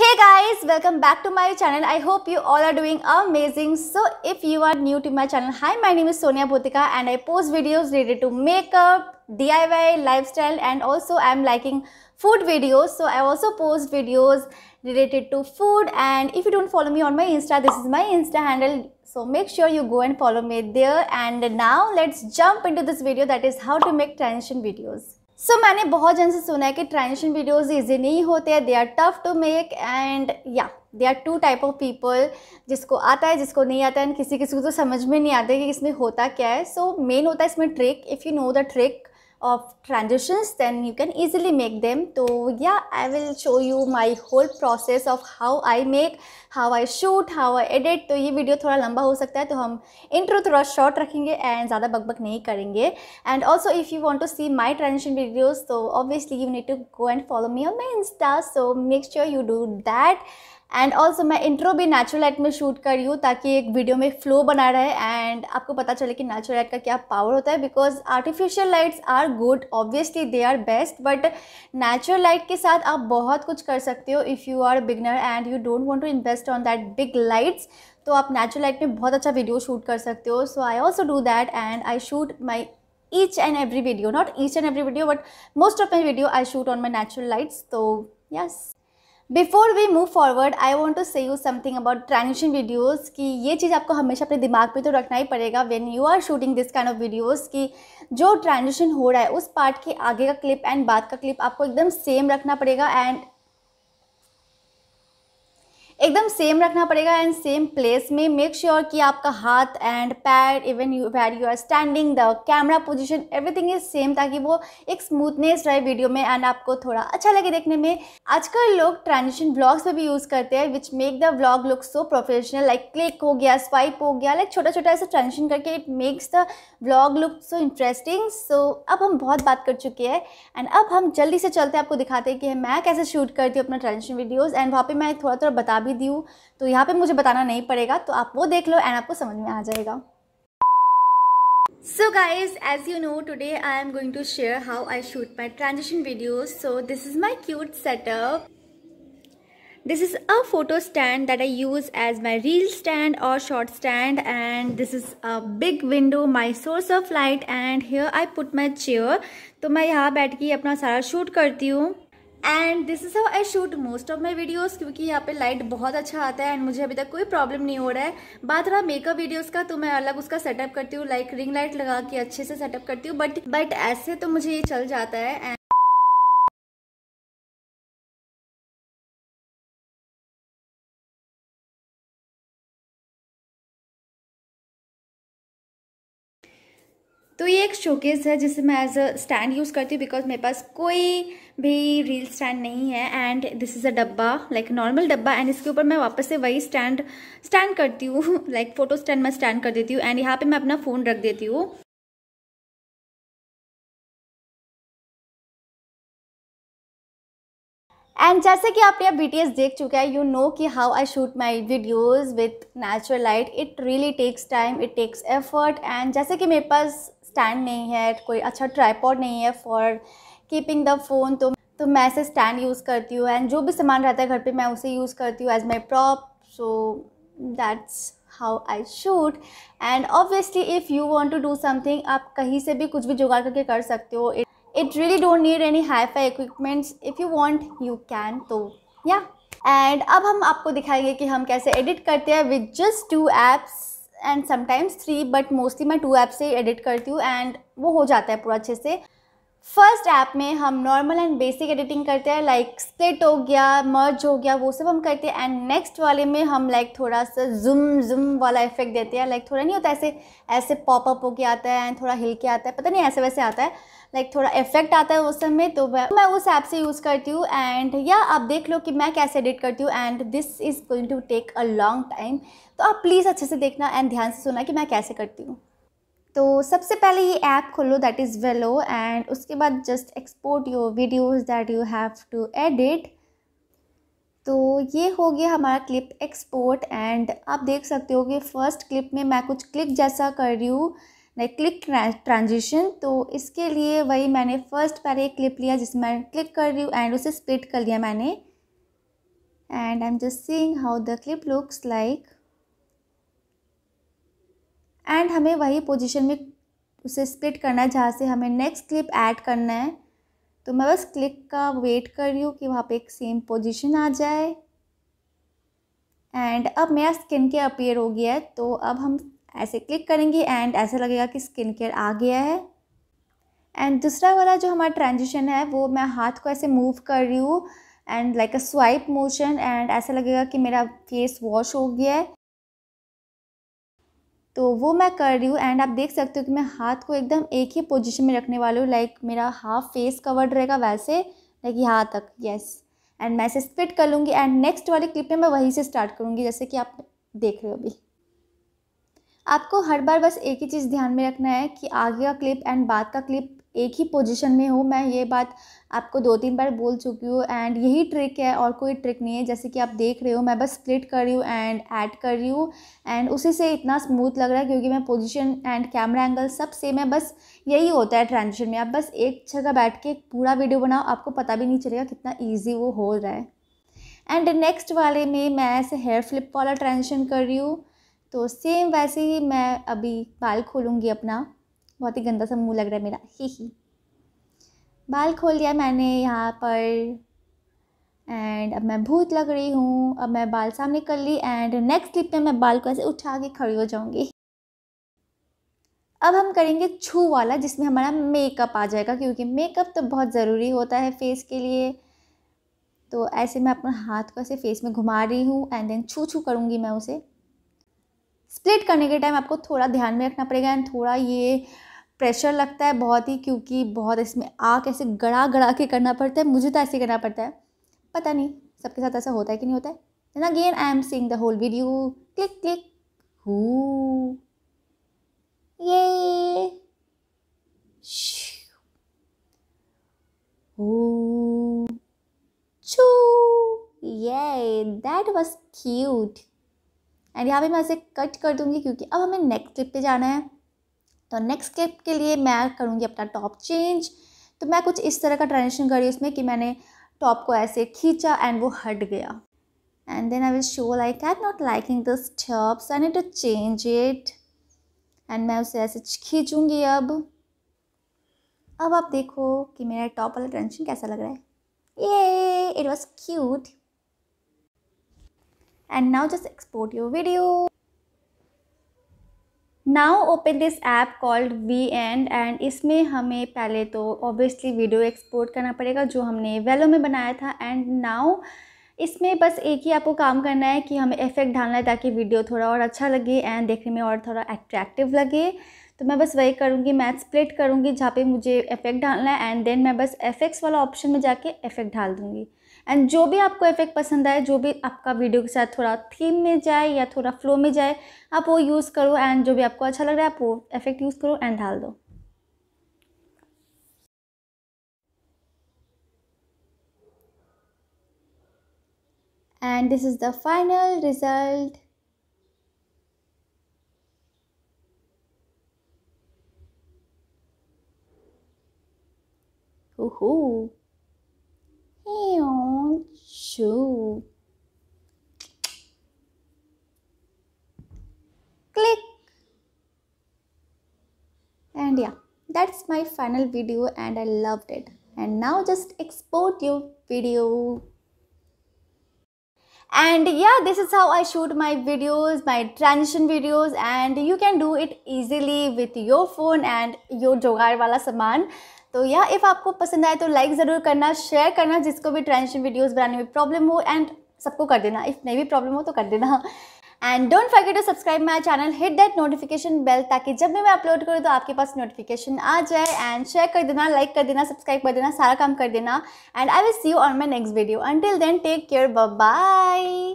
Hey guys, welcome back to my channel. I hope you all are doing amazing. So if you are new to my channel, hi, my name is Sonia Bhutika and I post videos related to makeup, DIY, lifestyle and also I'm liking food videos. So I also post videos related to food and if you don't follow me on my Insta, this is my Insta handle. So make sure you go and follow me there and now let's jump into this video that is how to make transition videos. So so, मैंने बहुत जन से सुना है कि transition videos easy नहीं होते हैं they are tough to make and या they are two type of people जिसको आता है जिसको नहीं आता है एंड किसी किसी को तो समझ में नहीं आता कि इसमें होता क्या है सो so, मेन होता है इसमें trick if you know the trick of transitions then you can easily make them so yeah i will show you my whole process of how i make how i shoot how i edit so this video thoda lamba ho sakta hai to hum intro thoda short rakhenge and zyada bug bug nahi karenge and also if you want to see my transition videos so obviously you need to go and follow me on my insta so make sure you do that and also मैं intro भी natural light में shoot कर रही हूँ ताकि एक video में flow बना रहे एंड आपको पता चले कि नेचुरल लाइट का क्या पावर होता है because artificial lights are good obviously they are best but natural light के साथ आप बहुत कुछ कर सकते हो if you are beginner and you don't want to invest on that big lights तो आप नेचुरल लाइट में बहुत अच्छा वीडियो शूट कर सकते हो so I also do that and I shoot my each and every video not each and every video but most of my video I shoot on my natural lights तो yes before we move forward I want to say you something about transition videos कि ये चीज़ आपको हमेशा अपने दिमाग पर तो रखना ही पड़ेगा when you are shooting this kind of videos कि जो ट्रांजिशन हो रहा है उस पार्ट के आगे का क्लिप एंड बाद का क्लिप आपको एकदम सेम रखना पड़ेगा एंड एकदम सेम रखना पड़ेगा एंड सेम प्लेस में मेक श्योर sure कि आपका हाथ एंड पैर even you where you are standing the camera position everything is same ताकि वो एक स्मूथनेस रहे वीडियो में एंड आपको थोड़ा अच्छा लगे देखने में आजकल लोग ट्रांजिशन ब्लॉग्स में भी यूज़ करते हैं which make the blog look so professional like click हो गया स्वाइप हो गया लाइक छोटा छोटा ऐसा ट्रांजिशन करके it makes the blog look so interesting so अब हम बहुत बात कर चुके हैं एंड अब हम जल्दी से चलते हैं आपको दिखाते हैं कि मैं कैसे शूट करती हूँ अपना ट्रांजिशन वीडियोज़ एंड वहाँ पर मैं थोड़ा थोड़ा बता भी विद यू तो यहाँ पे मुझे बताना नहीं पड़ेगा तो आप वो देख लो एंड आपको समझ में आ जाएगा So guys, as you know, today I am going to share how I shoot my transition videos. So this is my cute setup. This is a photo stand that I use as my reel stand or shot stand and this is a big window, my source of light and here I put my chair. तो मैं यहाँ बैठ के अपना सारा shoot करती हूँ and this is how I shoot most of my videos क्योंकि यहाँ पे लाइट बहुत अच्छा आता है एंड मुझे अभी तक कोई प्रॉब्लम नहीं हो रहा है बात रहा मेकअप वीडियोज का तो मैं अलग उसका सेटअप करती हूँ लाइक रिंग लाइट लगा के अच्छे से सेटअप करती हूँ बट बट ऐसे तो मुझे ये चल जाता है एंड तो ये एक शोकेस है जिसे मैं एज अ स्टैंड यूज़ करती हूँ बिकॉज मेरे पास कोई भी रील स्टैंड नहीं है एंड दिस इज़ अ डब्बा लाइक नॉर्मल डब्बा एंड इसके ऊपर मैं वापस से वही स्टैंड स्टैंड करती हूँ लाइक फोटो स्टैंड मैं स्टैंड कर देती हूँ एंड यहाँ पे मैं अपना फ़ोन रख देती हूँ एंड जैसे कि आपने अब बीटीएस देख चुका है यू नो कि how I shoot my videos with natural light it really takes time it takes effort and जैसे कि मेरे पास स्टैंड नहीं है कोई अच्छा ट्राईपॉड नहीं है फॉर कीपिंग द फ़ोन तो तो मैं ऐसे स्टैंड यूज़ करती हूँ एंड जो भी सामान रहता है घर पे मैं उसे यूज़ करती हूँ as my prop so that's how I shoot and obviously if you want to do something आप कहीं से भी कुछ भी जुगाड़ करके कर सकते हो it really don't need any hi fi equipments if you want you can तो या एंड अब हम आपको दिखाएंगे कि हम कैसे एडिट करते हैं with just two apps and sometimes three but mostly मैं टू ऐप से एडिट करती हूँ एंड वो हो जाता है पूरा अच्छे से फर्स्ट ऐप में हम नॉर्मल एंड बेसिक एडिटिंग करते हैं लाइक स्प्लिट हो गया मर्ज हो गया वो सब हम करते हैं एंड नेक्स्ट वाले में हम लाइक like, थोड़ा सा जूम जूम वाला इफेक्ट देते हैं लाइक like, थोड़ा नहीं होता ऐसे ऐसे पॉपअप होके आता है एंड थोड़ा हिल के आता है पता नहीं ऐसे वैसे आता है लाइक like, थोड़ा इफेक्ट आता है उस सब में तो मैं, मैं उस ऐप से यूज़ करती हूँ एंड या आप देख लो कि मैं कैसे एडिट करती हूँ and this is going to take a long time तो आप प्लीज़ अच्छे से देखना एंड ध्यान से सुना कि मैं कैसे करती हूँ तो सबसे पहले ये ऐप खोलो दैट इज़ वेलो एंड उसके बाद just export your videos that you have to edit तो ये हो गया हमारा क्लिप एक्सपोर्ट एंड आप देख सकते हो कि फ़र्स्ट क्लिप में मैं कुछ क्लिक जैसा कर रही हूँ लाइक क्लिक ट्रांजिशन तो इसके लिए वही मैंने फ़र्स्ट पहले एक क्लिप लिया जिसमें मैं क्लिक कर रही हूँ एंड उसे स्प्लिट कर लिया मैंने and I am just seeing how the clip looks like and हमें वही पोजीशन में उसे स्प्लिट करना है जहाँ से हमें नेक्स्ट क्लिप ऐड करना है तो मैं बस क्लिक का वेट कर रही हूँ कि वहाँ पे एक सेम पोजीशन आ जाए एंड अब मेरा स्किन केयर अपेयर हो गया है तो अब हम ऐसे क्लिक करेंगे एंड ऐसा लगेगा कि स्किन केयर आ गया है एंड दूसरा वाला जो हमारा ट्रांजिशन है वो मैं हाथ को ऐसे मूव कर रही हूँ and like a swipe motion and ऐसा लगेगा कि मेरा फेस वॉश हो गया है तो वो मैं कर रही हूँ एंड आप देख सकते हो कि मैं हाथ को एकदम एक ही पोजीशन में रखने वाली हूँ लाइक मेरा हाफ फेस कवर्ड रहेगा वैसे लाइक यहाँ तक येस एंड मैं इसे स्प्लिट कर लूँगी एंड नेक्स्ट वाले क्लिप में मैं वहीं से स्टार्ट करूँगी जैसे कि आप देख रहे हो अभी आपको हर बार बस एक ही चीज़ ध्यान में रखना है कि आगे का क्लिप एंड बाद का क्लिप एक ही पोजीशन में हो मैं ये बात आपको दो तीन बार बोल चुकी हूँ एंड यही ट्रिक है और कोई ट्रिक नहीं है जैसे कि आप देख रहे हो मैं बस स्प्लिट कर रही हूँ एंड ऐड कर रही हूँ एंड उसी से इतना स्मूथ लग रहा है क्योंकि मैं पोजीशन एंड कैमरा एंगल सब सेम है बस यही होता है ट्रांजिशन में आप बस एक जगह बैठ के पूरा वीडियो बनाओ आपको पता भी नहीं चलेगा कितना ईजी वो हो रहा है एंड नेक्स्ट वाले में मैं ऐसे हेयर फ्लिप वाला ट्रांजिशन कर रही हूँ तो सेम वैसे ही मैं अभी बाल खोलूँगी अपना बहुत ही गंदा सा मुंह लग रहा है मेरा ही ही बाल खोल दिया मैंने यहाँ पर एंड अब मैं भूत लग रही हूँ अब मैं बाल सामने कर ली एंड नेक्स्ट क्लिप में मैं बाल को ऐसे उठा के खड़ी हो जाऊँगी अब हम करेंगे छू वाला जिसमें हमारा मेकअप आ जाएगा क्योंकि मेकअप तो बहुत ज़रूरी होता है फेस के लिए तो ऐसे मैं अपने हाथ को ऐसे फेस में घुमा रही हूँ एंड देन छू छू करूँगी मैं उसे स्प्लिट करने के टाइम आपको थोड़ा ध्यान में रखना पड़ेगा एंड थोड़ा ये प्रेशर लगता है बहुत ही क्योंकि बहुत इसमें आग ऐसे गड़ा गड़ा के करना पड़ता है मुझे तो ऐसे करना पड़ता है पता नहीं सबके साथ ऐसा होता है कि नहीं होता है and again I am seeing the whole video click click हु ये ये दैट वॉज क्यूट एंड यहाँ पे मैं उसे कट कर दूँगी क्योंकि अब हमें नेक्स्ट ट्रिप पे जाना है तो नेक्स्ट स्टेप के लिए मैं करूँगी अपना टॉप चेंज तो मैं कुछ इस तरह का ट्रांजेक्शन करी उसमें कि मैंने टॉप को ऐसे खींचा एंड वो हट गया and then I will show like I not liking this tops I need to change it and मैं उसे ऐसे खींचूँगी अब अब आप देखो कि मेरा टॉप वाला ट्रांजेक्शन कैसा लग रहा है ये it was cute and now just export your video now open this app called V and and इसमें हमें पहले तो ऑब्वियसली वीडियो एक्सपोर्ट करना पड़ेगा जो हमने वेलो में बनाया था एंड नाउ इसमें बस एक ही आपको काम करना है कि हमें इफेक्ट डालना है ताकि वीडियो थोड़ा और अच्छा लगे एंड देखने में और थोड़ा एट्रैक्टिव लगे तो मैं बस वही करूँगी मैं स्प्लिट करूँगी जहाँ पे मुझे इफेक्ट डालना है एंड देन मैं बस एफेक्ट्स वाला ऑप्शन में जाके इफेक्ट डाल दूँगी एंड जो भी आपको इफेक्ट पसंद आए जो भी आपका वीडियो के साथ थोड़ा थीम में जाए या थोड़ा फ्लो में जाए आप वो यूज़ करो एंड जो भी आपको अच्छा लग रहा है आप वो इफेक्ट यूज़ करो एंड डाल दो and this is the final result Woohoo! shoe. Click. And yeah, that's my final video and I loved it. And now just export your video and yeah this is how i shoot my videos my transition videos and you can do it easily with your phone and your jogar wala saman तो या if आपको पसंद आए तो like ज़रूर करना share करना जिसको भी ट्रांजिशन वीडियोज़ बनाने में प्रॉब्लम हो एंड सबको कर देना इफ़ नहीं भी प्रॉब्लम हो तो कर देना and don't forget to subscribe my channel hit that notification bell ताकि जब भी मैं अपलोड करूँ तो आपके पास नोटिफिकेशन आ जाए एंड शेयर कर देना लाइक कर देना सब्सक्राइब कर देना सारा काम कर देना and I will see you on my next video until then take care bye